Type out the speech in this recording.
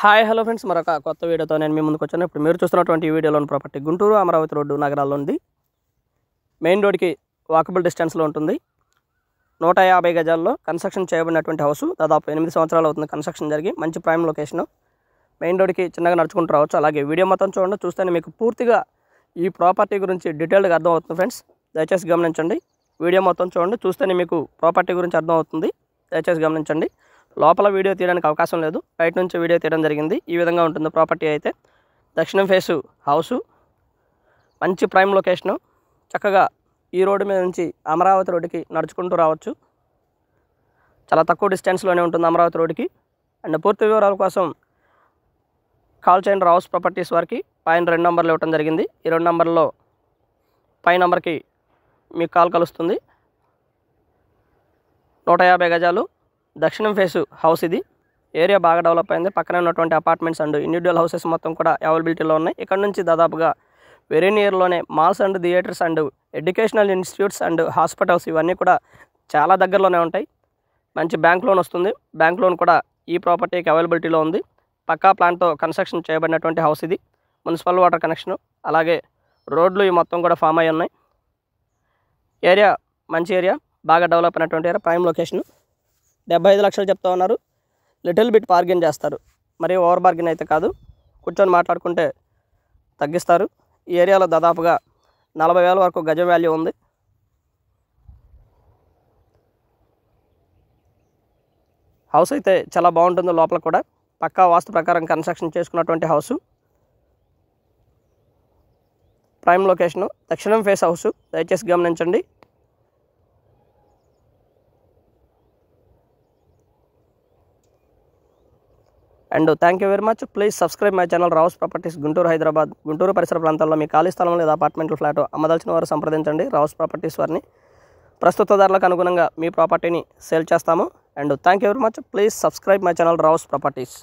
hi hello friends మరొక కొత్త వీడియోతో నేను మీ ముందుకు వచ్చాను ఇప్పుడు మీరు చూస్తున్నటువంటి ఈ వీడియోలోని ప్రాపర్టీ గుంటూరు అమరావతి రోడ్డు నగరాల్లో ఉంది మెయిన్ రోడ్కి వాకబుల్ డిస్టెన్స్లో ఉంటుంది నూట యాభై గజాల్లో కన్స్ట్రక్షన్ చేయబడినటువంటి హౌస్ దాదాపు ఎనిమిది సంవత్సరాలు అవుతుంది కన్స్ట్రక్షన్ జరిగి మంచి ప్రైమ్ లొకేషను మెయిన్ రోడ్కి చిన్నగా నడుచుకుంటూ రావచ్చు అలాగే వీడియో మొత్తం చూడండి చూస్తేనే మీకు పూర్తిగా ఈ ప్రాపర్టీ గురించి డీటెయిల్గా అర్థమవుతుంది ఫ్రెండ్స్ దయచేసి గమనించండి వీడియో మొత్తం చూడండి చూస్తేనే మీకు ప్రాపర్టీ గురించి అర్థమవుతుంది దయచేసి గమనించండి లోపల వీడియో తీయడానికి అవకాశం లేదు బయట నుంచి వీడియో తీయడం జరిగింది ఈ విధంగా ఉంటుంది ప్రాపర్టీ అయితే దక్షిణం ఫేసు హౌసు మంచి ప్రైమ్ లొకేషను చక్కగా ఈ రోడ్డు మీద నుంచి అమరావతి రోడ్డుకి నడుచుకుంటూ రావచ్చు చాలా తక్కువ డిస్టెన్స్లోనే ఉంటుంది అమరావతి రోడ్డుకి అండ్ పూర్తి వివరాల కోసం కాల్ చేయండి హౌస్ ప్రాపర్టీస్ వారికి పైన రెండు నెంబర్లు ఇవ్వడం జరిగింది ఈ రెండు నెంబర్లో పై నెంబర్కి మీకు కాల్ కలుస్తుంది నూట యాభై గజాలు దక్షిణం ఫేసు హౌస్ ఇది ఏరియా బాగా డెవలప్ అయింది పక్కనే ఉన్నటువంటి అపార్ట్మెంట్స్ అండ్ ఇండివిజువల్ హౌసెస్ మొత్తం కూడా అవైలబిలిటీలో ఉన్నాయి ఇక్కడ నుంచి దాదాపుగా వెరీ నియర్లోనే malls and theatres and educational institutes and hospitals ఇవన్నీ కూడా చాలా దగ్గరలోనే ఉంటాయి మంచి బ్యాంక్ లోన్ వస్తుంది బ్యాంక్ లోన్ కూడా ఈ ప్రాపర్టీకి అవైలబిలిటీలో ఉంది పక్కా ప్లాన్తో కన్స్ట్రక్షన్ చేయబడినటువంటి హౌస్ ఇది మున్సిపల్ వాటర్ కనెక్షన్ అలాగే రోడ్లు ఈ మొత్తం కూడా ఫామ్ అయి ఉన్నాయి ఏరియా మంచి ఏరియా బాగా డెవలప్ అయినటువంటి ఏరియా ప్రైమ్ లొకేషను డెబ్బై ఐదు లక్షలు చెప్తా ఉన్నారు లిటిల్ బిట్ బార్గెన్ చేస్తారు మరి ఓవర్ బార్గెన్ అయితే కాదు కూర్చొని మాట్లాడుకుంటే తగ్గిస్తారు ఈ ఏరియాలో దాదాపుగా నలభై వేల వరకు గజ వాల్యూ ఉంది హౌస్ అయితే చాలా బాగుంటుంది లోపల కూడా పక్కా వాస్తు ప్రకారం కన్స్ట్రక్షన్ చేసుకున్నటువంటి హౌసు ప్రైమ్ లొకేషను దక్షిణం ఫేస్ హౌసు దయచేసి గమనించండి and thank you very much please subscribe my channel Rao's properties Guntur Hyderabad Guntur పరిసర ప్రాంతాల్లో మీ ఖాళీ స్థలం లేదా అపార్ట్మెంట్లు ఫ్లాట్ అమ్మదలసిన వారు సంప్రదించండి రావుస్ ప్రాపర్టీస్ వారిని ప్రస్తుత ధరలకు అనుగుణంగా మీ ప్రాపర్టీని సేల్ చేస్తాము and thank you very much please subscribe my channel Rao's properties